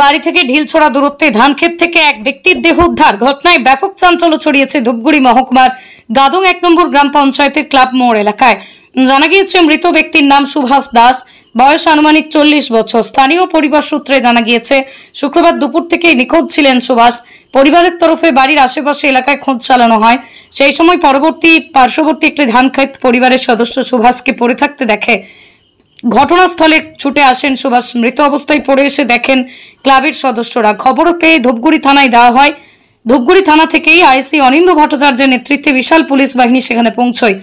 বাড়ি থেকে ঢিল ছোড়া দূরত্বে ধানক্ষেত থেকে এক ব্যক্তির দেহ উদ্ধার ঘটনায় ব্যাপক চাঞ্চল্য ছড়িয়েছে ধূপগুড়ি মহকুমার গাদং এক নম্বর গ্রাম পঞ্চায়েতের ক্লাব মোড় এলাকায় জানা গিয়েছে মৃত ব্যক্তির নাম সুভাষ দাস বয়স আনুমানিক চল্লিশ বছর স্থানীয় পরিবার সূত্রে জানা গিয়েছে শুক্রবার দুপুর থেকে নিখোঁজ ছিলেন সুভাষ পরিবারের তরফে বাড়ির আশেপাশে এলাকায় খোঁজ চালানো হয় সেই সময় পরবর্তী পার্শ্ববর্তী একটি ধান ক্ষেত পরিবারের সদস্য সুভাষকে পড়ে থাকতে দেখে ঘটনাস্থলে ছুটে আসেন সুভাষ মৃত অবস্থায় পড়ে এসে দেখেন ক্লাবের সদস্যরা খবর পেয়ে ধূপগুড়ি থানায় দেওয়া হয় ধূপগুড়ি থানা থেকেই আইসি অনিন্দ ভট্টাচার্যের নেতৃত্বে বিশাল পুলিশ বাহিনী সেখানে পৌঁছয়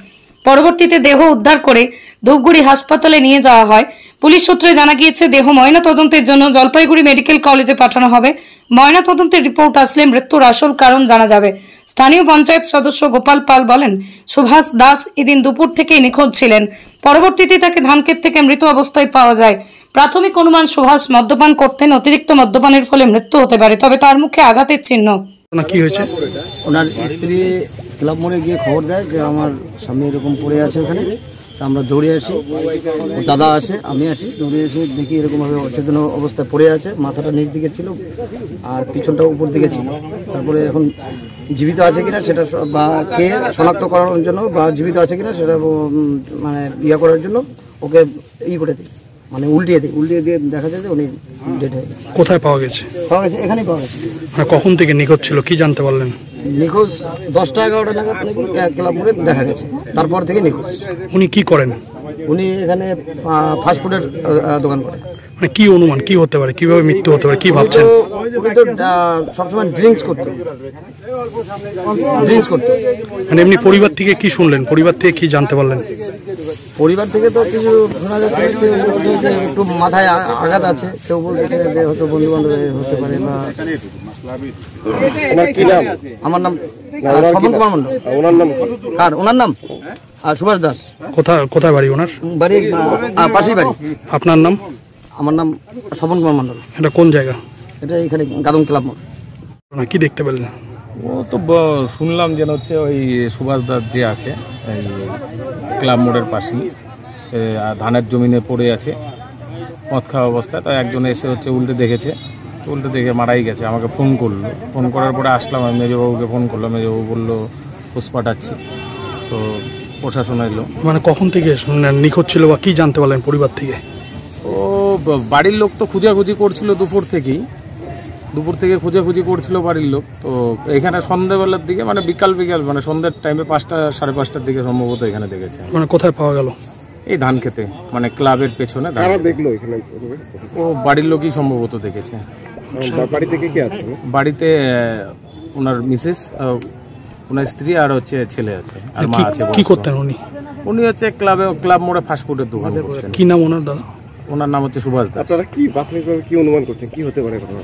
পরবর্তীতে দেহ উদ্ধার করে ধূপগুড়ি হাসপাতালে নিয়ে যাওয়া হয় পুলিশ সূত্রে জানা গিয়েছে দেহ ময়না তদন্তের জন্য জলপাইগুড়ি মেডিকেল কলেজে পাঠানো হবে ময়নাতদন্তের রিপোর্ট আসলে মৃত্যুর আসল কারণ জানা যাবে স্থানীয় পঞ্চায়েত সদস্য গোপাল পাল বলেন সুভাষ দাস এদিন দুপুর থেকেই নিখোঁজ ছিলেন পরবর্তীতে তাকে ধানক্ষেত থেকে মৃত অবস্থায় পাওয়া যায় প্রাথমিক অনুমান সুভাষ মদ্যপান করতেন অতিরিক্ত মদ্যপানের ফলে মৃত্যু হতে পারে তবে তার মুখে আঘাতের চিহ্ন ওনার স্ত্রী ক্লাব মোড়ে গিয়ে খবর দেয় যে আমার স্বামী এরকম পড়ে আছে ওখানে তা আমরা দৌড়ে আসি দাদা আসে আমি আসি দৌড়ে এসে দেখি এরকমভাবে অচেতন অবস্থায় পড়ে আছে মাথাটা নিচ দিকে ছিল আর পিছনটা উপর দিকে ছিল তারপরে এখন জীবিত আছে কিনা সেটা বা কে শনাক্ত করার জন্য বা জীবিত আছে কিনা সেটা মানে ইয়া করার জন্য ওকে ই করে দিই মানে উল্টিয়ে দিই উল্টিয়ে দিয়ে দেখা যায় যে উনি ডেট হয়ে গেছে কোথায় পাওয়া গেছে পাওয়া গেছে এখানেই পাওয়া গেছে কখন থেকে নিখোঁজ ছিল কি জানতে পারলেন নিখোঁজ দশটা এগারোটা নাগাদ নাকি ক্লাব মোড়ে দেখা গেছে তারপর থেকে নিখোঁজ উনি কি করেন উনি এখানে ফাস্টফুডের দোকান করেন মানে কি অনুমান কি হতে পারে কিভাবে মৃত্যু হতে পারে কি ভাবছেন সবসময় ড্রিঙ্কস করতো ড্রিঙ্কস করতো মানে এমনি পরিবার থেকে কি শুনলেন পরিবার থেকে কি জানতে পারলেন পরিবার থেকে তো কিছু শোনা যাচ্ছে একটু মাথায় আঘাত আছে কেউ বলতেছে যে হয়তো বন্ধু বান্ধব হতে পারে বা কি নাম আমার নাম স্বপন কুমার মন্ডল ওনার নাম আর ওনার নাম আর সুভাষ দাস কোথায় কোথায় বাড়ি ওনার বাড়ি পাশেই বাড়ি আপনার নাম আমার নাম সবন কুমার মন্ডল এটা কোন জায়গা এটা এখানে গাদন ক্লাব কি দেখতে পেলেন ও তো শুনলাম যেন হচ্ছে ওই সুভাষ দাস যে আছে ক্লাব মোড়ের পাশেই ধানের জমিনে পড়ে আছে মদ খাওয়া অবস্থায় তাই একজন এসে হচ্ছে উল্টে দেখেছে উল্টে দেখে মারাই গেছে আমাকে ফোন করলো ফোন করার পরে আসলাম আমি মেজবাবুকে ফোন করলাম মেজবাবু বললো পোষ পাঠাচ্ছি তো প্রশাসন এলো মানে কখন থেকে শুনলেন নিখোঁজ ছিল বা কি জানতে পারলেন পরিবার থেকে বাড়ির লোক তো খুঁজাখুঁজি করছিল দুপুর থেকেই দুপুর থেকে খুঁজাখুঁজি করছিল বাড়ির লোক তো এখানে সন্ধ্যাবেলার দিকে মানে বিকাল বিকাল মানে সন্ধ্যের টাইমে পাঁচটা সাড়ে পাঁচটার দিকে সম্ভবত এখানে দেখেছে মানে কোথায় পাওয়া গেল এই ধান খেতে মানে ক্লাবের পেছনে দেখলো ও বাড়ির লোকই সম্ভবত দেখেছে আচ্ছা। বাড়িতে ওনার মিসেস ওনার স্ত্রী আর হচ্ছে ছেলে আছে আর মা আছে কি করতেন উনি উনি হচ্ছে ক্লাবে ক্লাব মোড়ে ফাস্টফুডের দোকান কি নাম ওনার দাদা ওনার নাম হচ্ছে সুভাষ দাস আপনারা কি প্রাথমিকভাবে কি অনুমান করছেন কি হতে পারে ঘটনা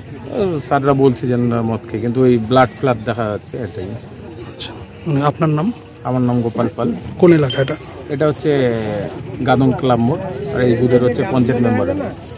স্যাররা বলছে যে মতকে খেয়ে কিন্তু ওই ব্লাড ফ্লাড দেখা যাচ্ছে এটাই আচ্ছা, আপনার নাম আমার নাম গোপাল পাল কোন এলাকা এটা এটা হচ্ছে গাদং ক্লাব মোড় আর এই বুধের হচ্ছে পঞ্চায়েত মেম্বার